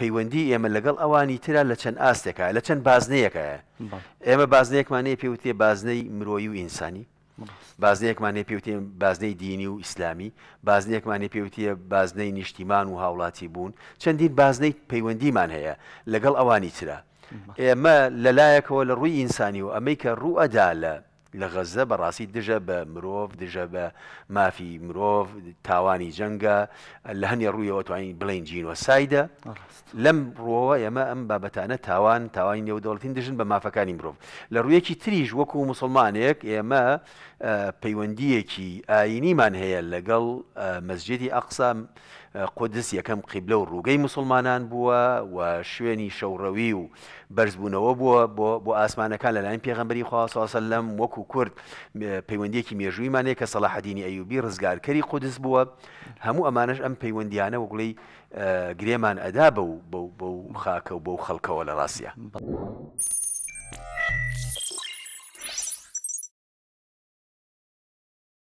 پەیوەندی ئێمە لەگەڵ ئەوانی ترا لە چەند ئاستێکە لە چەند بازنەیەکە ئێمە بازنەیەکمانەیە پێوتێ بازنەی مرۆیی و ئینسانی بازنەیەکمانێ پێوتێ بازنەی دینی و ئیسلامی بازنەیەکمانی پێوتە بازنەی نیشتیمان و هاوڵاتی بوون چەندین بازنەی پەیوەندیمان هەیە لەگەڵ ئەوانی ترا ئێمە لەلایەکەوە لە ڕووی ئینسانی و ئەمریکا ڕوو ئەدا لە لە غەزە بەڕاستی دژە بە مرۆڤ دژە بە مافی مرۆڤ تاوانی جەنگە لە هەنی ڕوویەوە توانین بڵین جینوە سایدە لەم ڕۆوە ئێمە ئەم بابەتانە تاوان تاوانی نێودەوڵەتین دژن بە مافەکانی مرۆڤ لە ڕوویەکی تریش وەکو مسلمانێک ئێمە پەیوەندیەکی ئاینیمان هەیە لەگەڵ مەسجدی ئەقسام قدس یەکەم قیبلە و ڕووگەی مسلمانان بووە و شوێنی شەوڕەوی و بەرزبوونەوە بووە بۆ بۆ ئاسمانەکان لەلایەن پێغمبەری خواسەسە لەم وەکو و کورد پەیوەندیەکی مێژوویمانەیە کە سەلاحدینی ئەیوبی ڕزگارکەری قودس بووە هەموو ئەمانش ئەم پەیوەندیانە وگڵی گرێمان ئەدا بە و بەو خاکە و بەو خەڵکەوە لە ڕاستە.